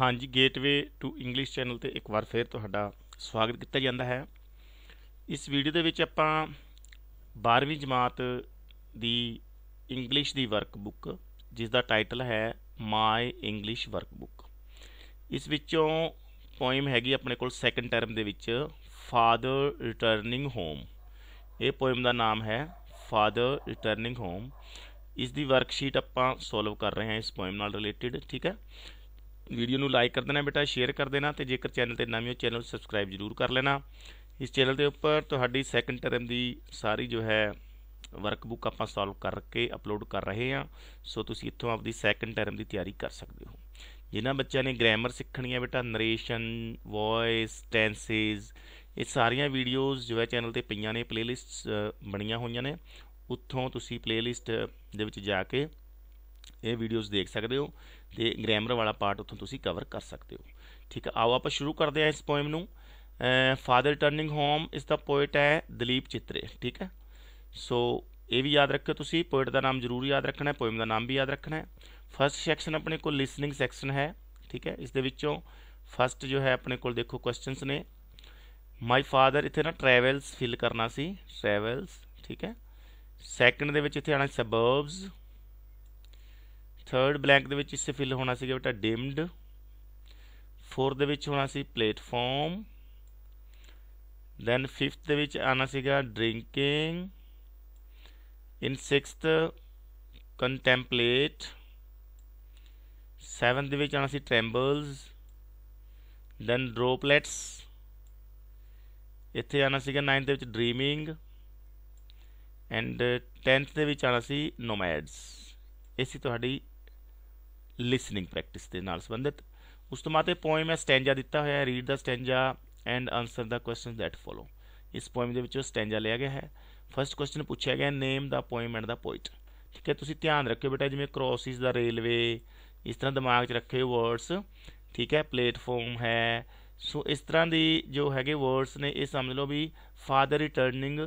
ਹਾਂਜੀ gateway to English channel ਤੇ ਇੱਕ ਵਾਰ ਫੇਰ ਤੁਹਾਡਾ ਸਵਾਗਤ ਕੀਤਾ ਜਾਂਦਾ ਹੈ ਇਸ ਵੀਡੀਓ ਦੇ ਵਿੱਚ ਆਪਾਂ 12ਵੀਂ ਜਮਾਤ ਦੀ ਇੰਗਲਿਸ਼ ਦੀ ਵਰਕਬੁੱਕ ਜਿਸ ਦਾ ਟਾਈਟਲ ਹੈ ਮਾਈ ਇੰਗਲਿਸ਼ ਵਰਕਬੁੱਕ ਇਸ ਵਿੱਚੋਂ ਪੋਇਮ ਹੈਗੀ ਆਪਣੇ ਕੋਲ ਸੈਕੰਡ ਟਰਮ ਦੇ ਵਿੱਚ ਫਾਦਰ ਰਿਟਰਨਿੰਗ ਹੋਮ ਇਹ ਪੋਇਮ ਦਾ ਨਾਮ ਹੈ ਫਾਦਰ ਰਿਟਰਨਿੰਗ ਹੋਮ ਇਸ ਦੀ ਵਰਕਸ਼ੀਟ ਆਪਾਂ ਸੋਲਵ ਕਰ ਰਹੇ ਹਾਂ ਇਸ ਪੋਇਮ ਨਾਲ ਰਿਲੇਟਡ ਠੀਕ ਹੈ ਵੀਡੀਓ ਨੂੰ ਲਾਈਕ ਕਰ ਦੇਣਾ ਬੇਟਾ ਸ਼ੇਅਰ ਕਰ ਦੇਣਾ ਤੇ ਜੇਕਰ ਚੈਨਲ ਤੇ ਨਵੇਂ ਹੋ ਚੈਨਲ ਨੂੰ ਸਬਸਕ੍ਰਾਈਬ ਜ਼ਰੂਰ ਕਰ ਲੈਣਾ ਇਸ ਚੈਨਲ ਦੇ ਉੱਪਰ ਤੁਹਾਡੀ ਸੈਕੰਡ ਟਰਮ ਦੀ ਸਾਰੀ ਜੋ ਹੈ ਵਰਕਬੁੱਕ ਆਪਾਂ ਸੋਲਵ ਕਰਕੇ ਅਪਲੋਡ ਕਰ ਰਹੇ ਹਾਂ ਸੋ ਤੁਸੀਂ ਇੱਥੋਂ ਆਪਦੀ ਸੈਕੰਡ ਟਰਮ ਦੀ ਤਿਆਰੀ ਕਰ ਸਕਦੇ ਹੋ ਜਿਨ੍ਹਾਂ ਬੱਚਿਆਂ ਨੇ ਗ੍ਰਾਮਰ ਸਿੱਖਣੀ ਹੈ ਬੇਟਾ ਨਰੇਸ਼ਨ ਵੌਇਸ ਟੈਂਸਸ ਇਹ ਸਾਰੀਆਂ ਵੀਡੀਓਜ਼ ਜੋ ਹੈ ਚੈਨਲ ਤੇ ਪਈਆਂ ਨੇ ਪਲੇਲਿਸਟਸ ਬਣੀਆਂ ਹੋਈਆਂ ਨੇ ਉੱਥੋਂ ਤੁਸੀਂ ਪਲੇਲਿਸਟ ਦੇ ਵਿੱਚ ਜਾ ਕੇ ਇਹ ਵੀਡੀਓਜ਼ ਦੇਖ ਸਕਦੇ ਹੋ ਤੇ ਗ੍ਰਾਮਰ ਵਾਲਾ ਪਾਰਟ ਉੱਥੋਂ ਤੁਸੀਂ ਕਵਰ ਕਰ ਸਕਦੇ ਹੋ ਠੀਕ ਆ ਆਓ ਆਪਾਂ ਸ਼ੁਰੂ ਕਰਦੇ ਹਾਂ ਇਸ ਪੋਇਮ ਨੂੰ ਫਾਦਰ ਟਰਨਿੰਗ ਹੋਮ ਇਸ ਦਾ ਪੋਇਟ ਹੈ ਦਲੀਪ ਚਿੱਤਰੇ ਠੀਕ ਹੈ ਸੋ ਇਹ ਵੀ ਯਾਦ ਰੱਖਿਓ ਤੁਸੀਂ ਪੋਇਟ ਦਾ ਨਾਮ ਜ਼ਰੂਰ ਯਾਦ ਰੱਖਣਾ ਹੈ ਪੋਇਮ ਦਾ ਨਾਮ ਵੀ ਯਾਦ ਰੱਖਣਾ ਹੈ ਫਰਸਟ ਸੈਕਸ਼ਨ ਆਪਣੇ ਕੋਲ ਲਿਸਨਿੰਗ ਸੈਕਸ਼ਨ ਹੈ ਠੀਕ ਹੈ ਇਸ ਦੇ ਵਿੱਚੋਂ ਫਰਸਟ ਜੋ ਹੈ ਆਪਣੇ ਕੋਲ ਦੇਖੋ ਕੁਐਸਚਨਸ ਨੇ ਮਾਈ ਫਾਦਰ ਇੱਥੇ ਨਾ ਟਰੈਵਲਸ ਫਿਲ ਕਰਨਾ ਸੀ ਟਰੈਵਲਸ ਠੀਕ ਹੈ ਸੈਕੰਡ ਦੇ ਵਿੱਚ ਇੱਥੇ ਆਣਾ ਸਬਰਬਸ ਥਰਡ ਬਲੈਂਕ ਦੇ ਵਿੱਚ ਇਸੇ ਫਿਲ ਹੋਣਾ ਸੀਗਾ ਬੇਟਾ ਡਿਮਡ ਫੋਰਥ ਦੇ ਵਿੱਚ ਹੋਣਾ ਸੀ ਪਲੇਟਫਾਰਮ ਦੈਨ ਫਿਫਥ ਦੇ ਵਿੱਚ ਆਣਾ ਸੀਗਾ ਡਰਿੰਕਿੰਗ ਇਨ 6th ਕੰਟੈਂਪਲੇਟ 7th ਦੇ ਵਿੱਚ ਆਣਾ ਸੀ ਟ੍ਰੈਂਬਲਸ ਦੈਨ ਡ੍ਰੋਪਲੈਟਸ ਇੱਥੇ ਆਣਾ ਸੀਗਾ 9th ਦੇ ਵਿੱਚ ਡ੍ਰੀਮਿੰਗ ਐਂਡ 10th ਦੇ ਵਿੱਚ ਆਣਾ ਸੀ ਨੋਮੈਡਸ ਇਸੀ ਤੁਹਾਡੀ ਲਿਸਨਿੰਗ ਪ੍ਰੈਕਟਿਸ ਦੇ ਨਾਲ ਸੰਬੰਧਿਤ ਉਸ ਤੋਂ ਬਾਅਦ ਇਹ ਪੋਇਮ ਹੈ ਸਟੈਂਜਾ ਦਿੱਤਾ ਹੋਇਆ ਹੈ read the stanza and answer the questions that follow ਇਸ ਪੋਇਮ ਦੇ ਵਿੱਚੋਂ ਸਟੈਂਜਾ ਲਿਆ ਗਿਆ ਹੈ ਫਰਸਟ ਕੁਐਸਚਨ ਪੁੱਛਿਆ ਗਿਆ name the poem and the poet ਠੀਕ ਹੈ ਤੁਸੀਂ ਧਿਆਨ ਰੱਖਿਓ ਬੇਟਾ ਜਿਵੇਂ ਕ੍ਰੋਸਿਸ ਦਾ ਰੇਲਵੇ ਇਸ ਤਰ੍ਹਾਂ ਦਿਮਾਗ 'ਚ ਰੱਖਿਓ ਵਰਡਸ ਠੀਕ ਹੈ ਪਲੇਟਫਾਰਮ ਹੈ ਸੋ ਇਸ ਤਰ੍ਹਾਂ ਦੀ ਜੋ ਹੈਗੇ ਵਰਡਸ ਨੇ ਇਹ ਸਮਝ ਲਓ ਵੀ ਫਾਦਰ ਰਿਟਰਨਿੰਗ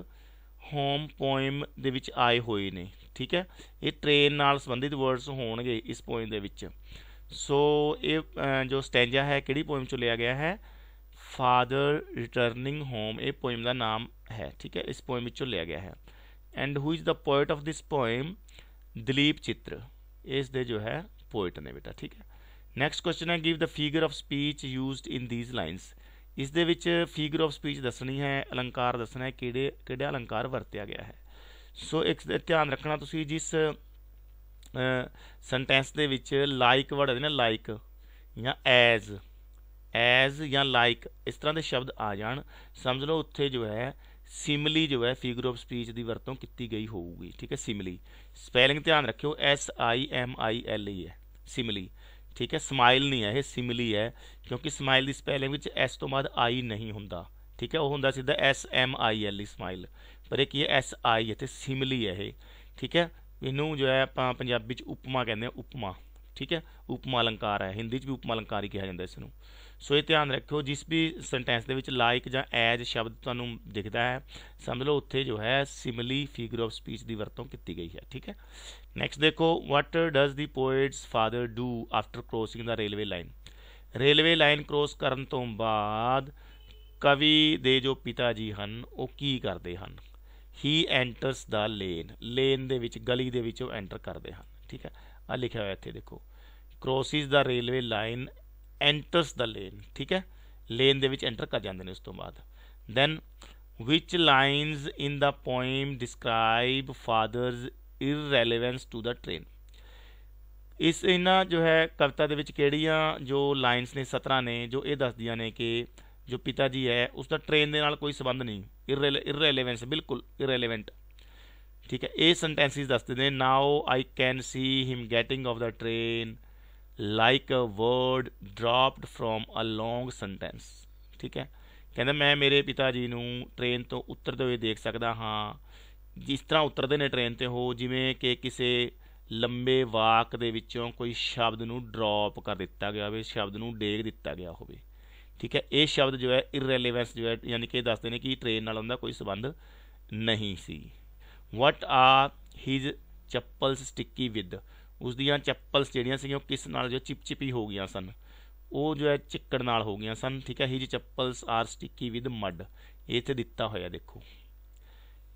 ਹੋਮ ਪੋਇਮ ਦੇ ਵਿੱਚ ਆਏ ਹੋਏ ਨੇ ठीक है ये ट्रेन न संबंधित वर्ड्स हो गए इस पोइम के सो ये जो स्टैजा है कि पोइम चु लिया गया है फादर रिटर्निंग होम ये पोइम का नाम है ठीक है इस पोइम चु लिया गया है and who is the poet of this poem Dilip Chitre इस दे जो है पोइट ने बेटा ठीक है नैक्सट क्वेश्चन है give the figure of speech use in these lines इस फिगर ऑफ स्पीच दसनी है अलंकार दसना है कि अलंकार वरत्या गया है ਸੋ ਇੱਕ ਧਿਆਨ ਰੱਖਣਾ ਤੁਸੀਂ ਜਿਸ ਸੈਂਟੈਂਸ ਦੇ ਵਿੱਚ ਲਾਈਕ ਵਰਡ ਹੈ ਨਾ ਲਾਈਕ ਜਾਂ ਐਜ਼ ਐਜ਼ ਜਾਂ ਲਾਈਕ ਇਸ ਤਰ੍ਹਾਂ ਦੇ ਸ਼ਬਦ ਆ ਜਾਣ ਸਮਝ ਲਓ ਉੱਥੇ ਜੋ ਹੈ ਸਿਮਲੀ ਜੋ ਹੈ ਫਿਗਰ ਆਫ ਸਪੀਚ ਦੀ ਵਰਤੋਂ ਕੀਤੀ ਗਈ ਹੋਊਗੀ ਠੀਕ ਹੈ ਸਿਮਲੀ ਸਪੈਲਿੰਗ ਧਿਆਨ ਰੱਖਿਓ S I M I L E ਹੈ ਸਿਮਲੀ ਠੀਕ ਹੈ ਸਮਾਈਲ ਨਹੀਂ ਹੈ ਇਹ ਸਿਮਲੀ ਹੈ ਕਿਉਂਕਿ ਸਮਾਈਲ ਦੀ ਸਪੈਲਿੰਗ ਵਿੱਚ ਐਸ ਤੋਂ ਬਾਅਦ ਆਈ ਨਹੀਂ ਹੁੰਦਾ ਠੀਕ ਹੈ ਉਹ ਹੁੰਦਾ ਸਿੱਧਾ S M I L smile ਪਰ ਇਹ ਕੀ ਹੈ ਐਸ ਆਈ ਅਤੇ ਸਿਮਲੀ ਹੈ ਇਹ ਠੀਕ ਹੈ ਇਹਨੂੰ ਜੋ ਹੈ ਆਪਾਂ ਪੰਜਾਬੀ ਚ ਉਪਮਾ ਕਹਿੰਦੇ ਆ ਉਪਮਾ ਠੀਕ ਹੈ ਉਪਮਾ ਅਲੰਕਾਰ ਹੈ ਹਿੰਦੀ ਚ ਵੀ ਉਪਮਾ ਅਲੰਕਾਰ ਹੀ ਕਿਹਾ ਜਾਂਦਾ ਇਸ ਨੂੰ ਸੋ ਇਹ ਧਿਆਨ ਰੱਖਿਓ ਜਿਸ ਵੀ ਸੈਂਟੈਂਸ ਦੇ ਵਿੱਚ ਲਾਈਕ ਜਾਂ ਐਜ ਸ਼ਬਦ ਤੁਹਾਨੂੰ ਦਿਖਦਾ ਹੈ ਸਮਝ ਲਓ ਉੱਥੇ ਜੋ ਹੈ ਸਿਮਲੀ ਫਿਗਰ ਆਫ ਸਪੀਚ ਦੀ ਵਰਤੋਂ ਕੀਤੀ ਗਈ ਹੈ ਠੀਕ ਹੈ ਨੈਕਸਟ ਦੇਖੋ what does the poet's father do after crossing the railway line railway line cross ਕਰਨ ਤੋਂ ਬਾਅਦ ਕਵੀ ਦੇ ਜੋ ਪਿਤਾ ਜੀ ਹਨ ਉਹ ਕੀ ਕਰਦੇ ਹਨ he enters the lane lane ਦੇ ਵਿੱਚ ਗਲੀ ਦੇ ਵਿੱਚ ਉਹ ਐਂਟਰ ਕਰਦੇ ਹਨ ਠੀਕ ਹੈ ਆ ਲਿਖਿਆ ਹੋਇਆ ਇੱਥੇ ਦੇਖੋ crosses the railway line enters the lane ਠੀਕ ਹੈ ਲੇਨ ਦੇ ਵਿੱਚ ਐਂਟਰ ਕਰ ਜਾਂਦੇ ਨੇ ਉਸ ਤੋਂ ਬਾਅਦ then which lines in the poem describe father's irrelevance to the train ਇਸ ਇਹਨਾਂ ਜੋ ਹੈ ਕਵਿਤਾ ਦੇ ਵਿੱਚ ਕਿਹੜੀਆਂ ਜੋ ਲਾਈਨਸ ਨੇ 17 ਨੇ ਜੋ ਇਹ ਦੱਸਦੀਆਂ ਨੇ ਕਿ ਜੋ ਪਿਤਾ ਜੀ ਹੈ ਉਸ ਦਾ ਟ੍ਰੇਨ ਦੇ ਨਾਲ ਕੋਈ ਸਬੰਧ ਨਹੀਂ ਇਰਰੇਲੇਵੈਂਸ ਬਿਲਕੁਲ ਇਰਰੇਲੇਵੈਂਟ ਠੀਕ ਹੈ ਇਹ ਸੈਂਟੈਂਸਿਸ ਦੱਸਦੇ ਨੇ now I can see him getting off the train like a word dropped from a long sentence ਠੀਕ ਹੈ ਕਹਿੰਦਾ ਮੈਂ ਮੇਰੇ ਪਿਤਾ ਜੀ ਨੂੰ ਟ੍ਰੇਨ ਤੋਂ ਉਤਰਦੇ ਹੋਏ ਦੇਖ ਸਕਦਾ ਹਾਂ ਜਿਸ ਤਰ੍ਹਾਂ ਉਤਰਦੇ ਨੇ ਟ੍ਰੇਨ ਤੇ ਹੋ ਜਿਵੇਂ ਕਿ ਕਿਸੇ ਲੰਬੇ ਵਾਕ ਦੇ ਵਿੱਚੋਂ ਕੋਈ ਸ਼ਬਦ ਨੂੰ ਡ੍ਰੌਪ ਕਰ ਦਿੱਤਾ ਗਿਆ ਹੋਵੇ ਸ਼ਬਦ ਨੂੰ ਡੇਗ ਦਿੱਤਾ ਗਿਆ ਹੋਵੇ ਠੀਕ ਹੈ ਇਹ ਸ਼ਬਦ ਜੋ ਹੈ ਇਰੈਲੇਵੈਂਸ ਜੋ ਹੈ ਯਾਨੀ ਕਿ ਦੱਸਦੇ ਨੇ ਕਿ ਟ੍ਰੇਨ ਨਾਲ ਉਹਦਾ ਕੋਈ ਸਬੰਧ ਨਹੀਂ ਸੀ what are his chappals sticky with ਉਸ ਦੀਆਂ ਚੱਪਲਸ ਜਿਹੜੀਆਂ ਸੀ ਉਹ ਕਿਸ ਨਾਲ ਜੋ ਚਿਪਚਿਪੀ ਹੋ ਗਈਆਂ ਸਨ ਉਹ ਜੋ ਹੈ ਚਿੱਕੜ ਨਾਲ ਹੋ ਗਈਆਂ ਸਨ ਠੀਕ ਹੈ his chappals are sticky with mud ਇਹ ਤੇ ਦਿੱਤਾ ਹੋਇਆ ਦੇਖੋ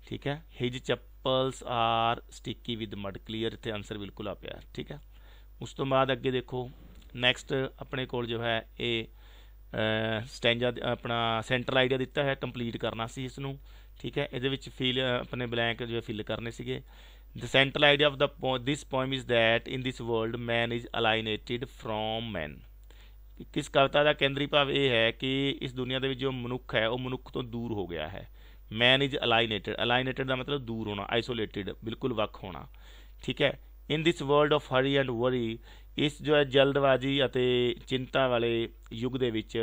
ਠੀਕ ਹੈ his chappals are sticky with mud clear ਇੱਥੇ ਆਨਸਰ ਬਿਲਕੁਲ ਆ ਪਿਆ ਠੀਕ ਹੈ ਉਸ ਤੋਂ ਬਾਅਦ ਅੱਗੇ ਦੇਖੋ ਨੈਕਸਟ ਆਪਣੇ ਕੋਲ ਜੋ ਹੈ ਇਹ ਸਟੈਂਜਾ ਆਪਣਾ ਸੈਂਟਰਲ ਆਈਡੀਆ ਦਿੱਤਾ ਹੈ ਕੰਪਲੀਟ ਕਰਨਾ ਸੀ ਇਸ ਨੂੰ ਠੀਕ ਹੈ ਇਹਦੇ ਵਿੱਚ ਫਿਲ ਆਪਣੇ ਬਲੈਂਕ ਜੋ ਫਿਲ ਕਰਨੇ ਸੀਗੇ the central idea of the this poem is that in this world man is alienated from man ਕਿਸ ਕਵਿਤਾ ਦਾ ਕੇਂਦਰੀ ਭਾਵ ਇਹ ਹੈ ਕਿ ਇਸ ਦੁਨੀਆ ਦੇ ਵਿੱਚ ਜੋ ਮਨੁੱਖ ਹੈ ਉਹ ਮਨੁੱਖ ਤੋਂ ਦੂਰ ਹੋ ਗਿਆ ਹੈ ਮੈਨ ਇਜ਼ ਅਲਾਈਨੇਟਿਡ ਅਲਾਈਨੇਟਿਡ ਦਾ ਮਤਲਬ ਦੂਰ ਹੋਣਾ ਆਈਸੋਲੇਟਿਡ ਬਿਲਕੁਲ ਵੱਖ ਹੋਣਾ ਠੀਕ ਹੈ in this world of hurry and worry ਇਸ ਜੋ ਹੈ ਜਲਦਬਾਜ਼ੀ ਅਤੇ ਚਿੰਤਾ ਵਾਲੇ ਯੁੱਗ ਦੇ ਵਿੱਚ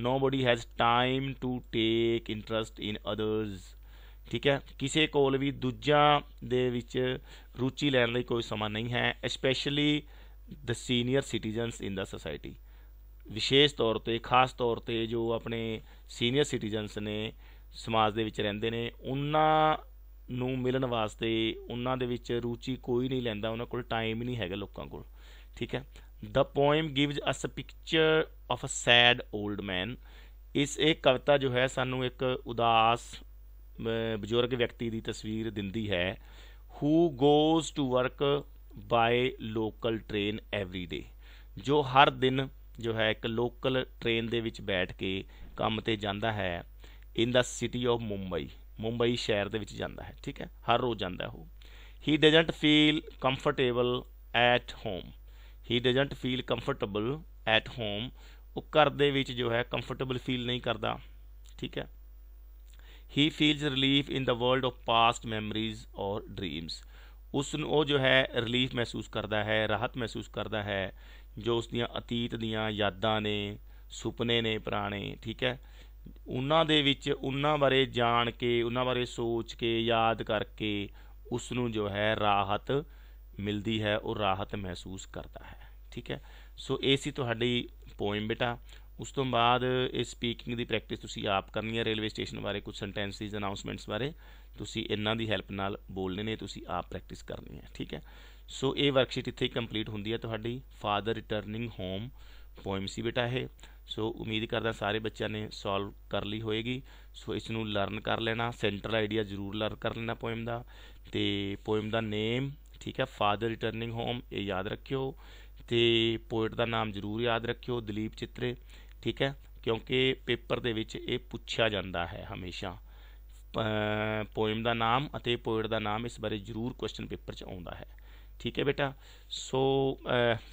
nobody has time to take interest in others ਠੀਕ ਹੈ ਕਿਸੇ ਕੋਲ ਵੀ ਦੂਜਿਆਂ ਦੇ ਵਿੱਚ ਰੁਚੀ ਲੈਣ ਲਈ ਕੋਈ ਸਮਾਂ ਨਹੀਂ ਹੈ specially the senior citizens in the society ਵਿਸ਼ੇਸ਼ ਤੌਰ ਤੇ ਖਾਸ ਤੌਰ ਤੇ ਜੋ ਆਪਣੇ ਸੀਨੀਅਰ ਸਿਟੀਜ਼ਨਸ ਨੇ ਸਮਾਜ ਦੇ ਵਿੱਚ ਰਹਿੰਦੇ ਨੇ ਉਹਨਾਂ ਨੂੰ ਮਿਲਣ ਵਾਸਤੇ ਉਹਨਾਂ ਦੇ ਵਿੱਚ ਰੁਚੀ ਕੋਈ ਨਹੀਂ ਲੈਂਦਾ ਉਹਨਾਂ ਕੋਲ ਟਾਈਮ ਹੀ ਨਹੀਂ ਹੈਗਾ ਲੋਕਾਂ ਕੋਲ ਠੀਕ ਹੈ the poem gives us picture of a sad old man ਇਸ ਇੱਕ ਕਵਿਤਾ ਜੋ ਹੈ ਸਾਨੂੰ ਇੱਕ ਉਦਾਸ ਬਜ਼ੁਰਗ ਵਿਅਕਤੀ ਦੀ ਤਸਵੀਰ ਦਿੰਦੀ ਹੈ who goes to work by local train every day ਜੋ ਹਰ ਦਿਨ ਜੋ ਹੈ ਇੱਕ ਲੋਕਲ ਟ੍ਰੇਨ ਦੇ ਵਿੱਚ ਬੈਠ ਕੇ ਕੰਮ ਤੇ ਜਾਂਦਾ ਹੈ in the city of Mumbai Mumbai ਸ਼ਹਿਰ ਦੇ ਵਿੱਚ ਜਾਂਦਾ ਹੈ ਠੀਕ ਹੈ ਹਰ ਰੋਜ਼ ਜਾਂਦਾ ਉਹ he doesn't feel comfortable at home he doesn't feel comfortable at home ਉਹ ਘਰ ਦੇ ਵਿੱਚ ਜੋ ਹੈ ਕੰਫਰਟੇਬਲ ਫੀਲ ਨਹੀਂ ਕਰਦਾ ਠੀਕ ਹੈ he feels relief in the world of past memories or dreams ਉਸ ਨੂੰ ਉਹ ਜੋ ਹੈ ਰਿਲੀਫ ਮਹਿਸੂਸ ਕਰਦਾ ਹੈ ਰਾਹਤ ਮਹਿਸੂਸ ਕਰਦਾ ਹੈ ਜੋ ਉਸ ਦੀਆਂ ਅਤੀਤ ਦੀਆਂ ਯਾਦਾਂ ਨੇ ਸੁਪਨੇ ਨੇ ਪੁਰਾਣੇ ਠੀਕ ਹੈ ਉਹਨਾਂ ਦੇ ਵਿੱਚ ਉਹਨਾਂ ਬਾਰੇ ਜਾਣ ਕੇ ਉਹਨਾਂ ਬਾਰੇ ਸੋਚ ਕੇ ਯਾਦ ਕਰਕੇ ਉਸ ਨੂੰ ਜੋ ਹੈ ਰਾਹਤ ਮਿਲਦੀ ਹੈ ਉਹ ਰਾਹਤ ਮਹਿਸੂਸ ਕਰਦਾ ਹੈ ਠੀਕ ਹੈ ਸੋ ਇਹ ਸੀ ਤੁਹਾਡੀ ਪੋਇਮ ਬੇਟਾ ਉਸ ਤੋਂ ਬਾਅਦ ਇਹ ਸਪੀਕਿੰਗ ਦੀ ਪ੍ਰੈਕਟਿਸ ਤੁਸੀਂ ਆਪ ਕਰਨੀ ਹੈ ਰੇਲਵੇ ਸਟੇਸ਼ਨ ਬਾਰੇ ਕੁਝ ਸੈਂਟੈਂਸਿਸ ਅਨਾਉਂਸਮੈਂਟਸ ਬਾਰੇ ਤੁਸੀਂ ਇਹਨਾਂ ਦੀ ਹੈਲਪ ਨਾਲ ਬੋਲਨੇ ਨੇ ਤੁਸੀਂ ਆਪ ਪ੍ਰੈਕਟਿਸ ਕਰਨੀ ਹੈ ਠੀਕ ਹੈ ਸੋ ਇਹ ਵਰਕਸ਼ੀਟ ਇੱਥੇ ਕੰਪਲੀਟ ਹੁੰਦੀ ਹੈ ਤੁਹਾਡੀ ਫਾਦਰ ਰਿਟਰਨਿੰਗ ਹੋਮ ਪੋਇਮ ਸੀ ਬੇਟਾ ਇਹ ਸੋ ਉਮੀਦ ਕਰਦਾ ਸਾਰੇ ਬੱਚਿਆਂ ਨੇ ਸੋਲਵ ਕਰ ਲਈ ਹੋਏਗੀ ਸੋ ਇਸ ਨੂੰ ਲਰਨ ਕਰ ਲੈਣਾ ਸੈਂਟਰਲ ਆਈਡੀਆ ਜ਼ਰੂਰ ਲਰਨ ਕਰ ਲੈਣਾ ਪੋਇਮ ਦਾ ਤੇ ਪੋਇਮ ਦਾ ਨੇਮ ਠੀਕ ਹੈ ਫਾਦਰ ਰਿਟਰਨਿੰਗ ਹੋਮ ਇਹ ਯਾਦ ਰੱਖਿਓ ਤੇ ਪੋਇਟ ਦਾ ਨਾਮ ਜ਼ਰੂਰ ਯਾਦ ਰੱਖਿਓ ਦਲੀਪ ਚਿੱਤਰੇ ਠੀਕ ਹੈ ਕਿਉਂਕਿ ਪੇਪਰ ਦੇ ਵਿੱਚ ਇਹ ਪੁੱਛਿਆ ਜਾਂਦਾ ਹੈ ਹਮੇਸ਼ਾ ਪੋਇਮ ਦਾ ਨਾਮ ਅਤੇ ਪੋਇਟ ਦਾ ਨਾਮ ਇਸ ਬਾਰੇ ਜ਼ਰੂਰ ਕੁਐਸਚਨ ਪੇਪਰ 'ਚ ਆਉਂਦਾ ਹੈ ਠੀਕ ਹੈ ਬੇਟਾ ਸੋ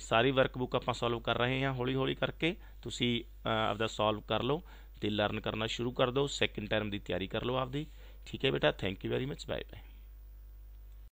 ਸਾਰੀ ਵਰਕਬੁੱਕ ਆਪਾਂ ਸੋਲਵ ਕਰ ਰਹੇ ਹਾਂ ਹੌਲੀ ਹੌਲੀ ਕਰਕੇ ਤੁਸੀਂ ਆਪਦਾ ਸੋਲਵ ਕਰ ਲਓ ਤੇ ਲਰਨ ਕਰਨਾ ਸ਼ੁਰੂ ਕਰ ਦਿਓ ਸੈਕੰਡ ਟਰਮ ਦੀ ਤਿਆਰੀ ਕਰ ਲਓ ਆਪਦੀ ਠੀਕ ਹੈ ਬੇਟਾ thank you very much bye bye